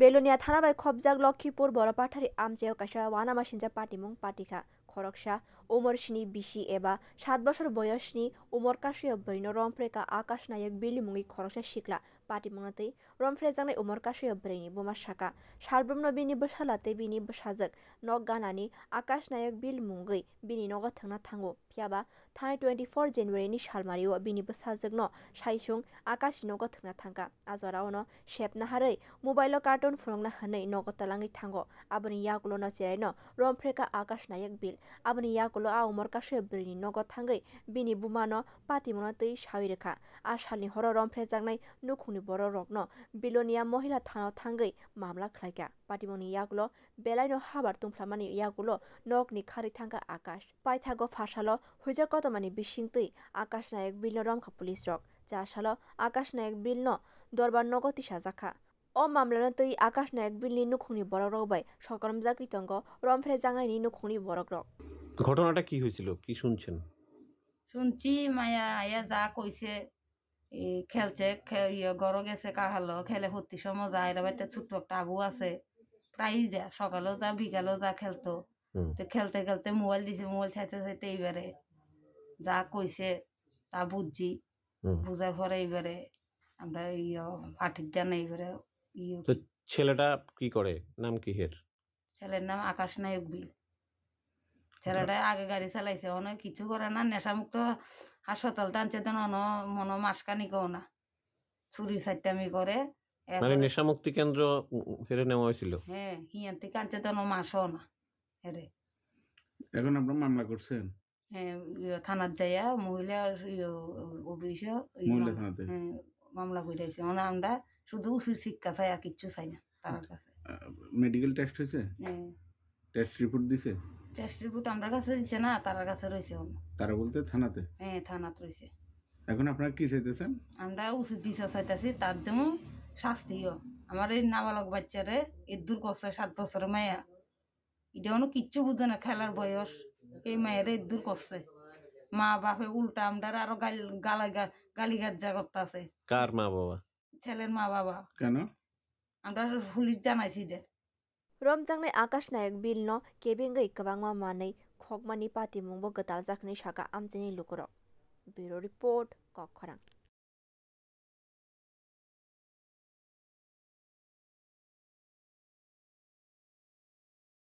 বেলুনিয়া बेलोनिया थानाबाय खबजाग लखिपुर बर'पाठारि आमजायाव कासा वानामा सिन्जा पाटिमुं पाटिखा খরকসা ওমরসিনি বিশি এবা সাত বছর বয়স নি উমর কাশিয় বৈন রমফ্রেকা আকাশ নায়ক বিলিমুঙ্গি খরকসা শিখলা পাটিমুনাতেই রমফ্রে জানাই ওমর কাশিয় ব্রেনি বোমা শাখা সারব্রহ্ম বিনি বসালাতে বিনি বসাজক নক গানানি আকাশ নায়ক বিল মুঙ্গই বিনি নগ থাংনা থাঙ্গো পিয়াবা থাই টুয়েন্টি ফোর জানুয়ারি নি সালমারি ও বিনি বসাজক ন সাইসুং আকাশ নগ থাংনা থাঙ্কা আজরাও ন সেপনাহারৈ mobile card carton phurangna hanai nogo talangi thango aboni yakulo na cheraino romfreka akash nayak bil aboni yakulo a umar kashe brini nogo thangai bini bumano patimona tei shawi rekha a shalni horo romfre jagnai nukhuni boro rokno bilonia mohila thano thangai mamla khlaika patimoni yakulo belaino habar tungflamani yakulo nokni khari thanga akash paithago phasalo huija kotomani bisingtei akash nayak bilno romkha police rok যা সাল আকাশ নায়ক বিল্ন দরবার নগতি সাজাখা o mamla তৈ আকাশ নায়ক naik bin ni nukhuni borok rok bai sokram jaki tongo romfre jangai ni nukhuni ঘটনাটা কি হয়েছিল কি শুনছেন শুনছি মায়া আয়া যা কইছে খেলছে খে- গড় গেছে কাহালো খেলে হতি সময় যায় এরা বাড়িতে ছোট্ট একটা আবু আছে প্রায় যা সকালও যা বিকালেও যা খেলতো তো খেলতে খেলতে মোবাইল দিছে মোবাইল চাইতে চাইতে এইবারে যা কইছে তা বুঝছি বুঝার পরে এইবারে আমরা ইয়ে পার্টির জানে এইবারে তো ছেলেটা কি করে নাম কি হের ছেলের নাম আকাশ নায়ক বিল আচ্ছা। ছেলেটা আগে গাড়ি চালাইছে অনেক কিছু করে না নেশামুক্ত হাসপাতাল টানছে তো মনো মাসকানি কেউ না চুরি সাইটামি করে মানে নেশামুক্তি কেন্দ্র হেরে নেওয়া হয়েছিল হ্যাঁ হিয়ান থেকে আনছে তো মাসও না হেরে এখন আপনার মামলা করছেন হ্যাঁ থানার যাইয়া মহিলা অফিসে মামলা হ্যাঁ, করেছে আমরা শুধু ওষুধ শিক্ষা চাই আর কিচ্ছু চাই না তার আচ্ছা। কাছে মেডিকেল টেস্ট হয়েছে টেস্ট হ্যাঁ। রিপোর্ট দিছে টেস্ট রিপোর্ট আমার কাছে দিছে না তার কাছে রয়েছে তারা বলতে থানাতে হ্যাঁ থানাতে রয়েছে এখন আপনারা কি চাইতেছেন আমরা ওষুধ বিচার চাইতেছি তার জন্য শাস্তিও আমার এই নাবালক বাচ্চারে এর দূর কষ্ট সাত বছরের মায়া এটা অন্য কিচ্ছু বুঝে না খেলার বয়স এই মায়ের এর দূর কষ্ট মা বাপে উল্টা আমরা আরো গালি গালি গালি গাজ্জা করতে আছে কার মা বাবা ছেলের মা বাবা কেন আমরা পুলিশ জানাইছি দেন রমজাংলে আকাশ নায়ক বিল ন কেবেঙ্গ ইকবাংমা মানে খগমানি পাতি মুংব গতাল জাখনি শাখা আমচেনি লুকর ব্যুরো রিপোর্ট কখরাং